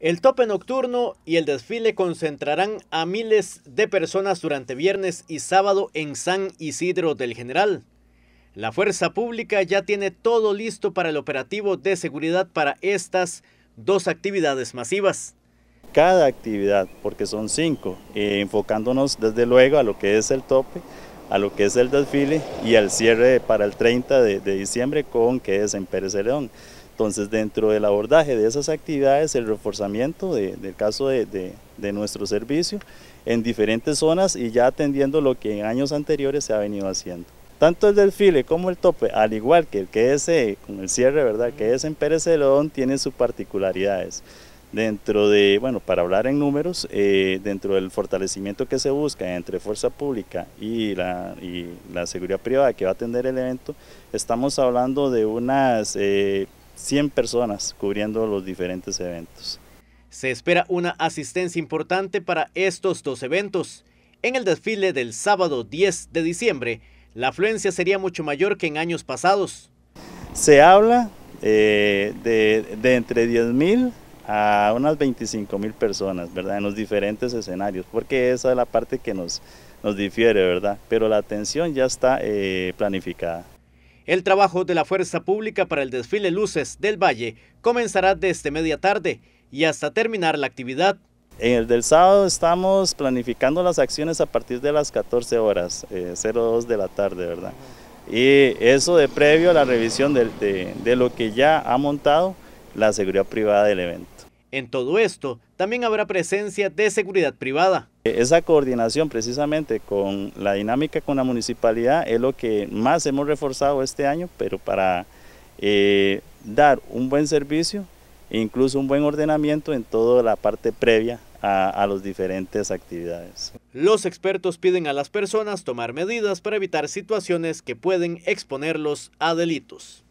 El tope nocturno y el desfile concentrarán a miles de personas durante viernes y sábado en San Isidro del General. La fuerza pública ya tiene todo listo para el operativo de seguridad para estas dos actividades masivas. Cada actividad, porque son cinco, eh, enfocándonos desde luego a lo que es el tope, a lo que es el desfile y al cierre para el 30 de, diciembre con que es en Pérez León. Entonces, dentro del abordaje de esas actividades, el reforzamiento de, del caso de, nuestro servicio en diferentes zonas y ya atendiendo lo que en años anteriores se ha venido haciendo. Tanto el desfile como el tope, al igual que el que es eh, el cierre, ¿verdad? que es en Pérez de León, tiene sus particularidades. Dentro de, bueno, para hablar en números, eh, dentro del fortalecimiento que se busca entre Fuerza Pública y la, la seguridad privada que va a atender el evento, estamos hablando de unas... Eh, 100 personas cubriendo los diferentes eventos. Se espera una asistencia importante para estos dos eventos. En el desfile del sábado 10 de diciembre, la afluencia sería mucho mayor que en años pasados. Se habla eh, de, entre 10.000 a unas 25.000 personas, ¿verdad? En los diferentes escenarios, porque esa es la parte que nos, nos difiere, ¿verdad? Pero la atención ya está eh, planificada. El trabajo de la Fuerza Pública para el desfile Luces del Valle comenzará desde media tarde y hasta terminar la actividad. En el del sábado estamos planificando las acciones a partir de las 14 horas, 02 eh, de la tarde, ¿verdad? Y eso de previo a la revisión de lo que ya ha montado la seguridad privada del evento. En todo esto, también habrá presencia de seguridad privada. Esa coordinación precisamente con la dinámica con la municipalidad es lo que más hemos reforzado este año, pero para eh, dar un buen servicio e incluso un buen ordenamiento en toda la parte previa a, a las diferentes actividades. Los expertos piden a las personas tomar medidas para evitar situaciones que pueden exponerlos a delitos.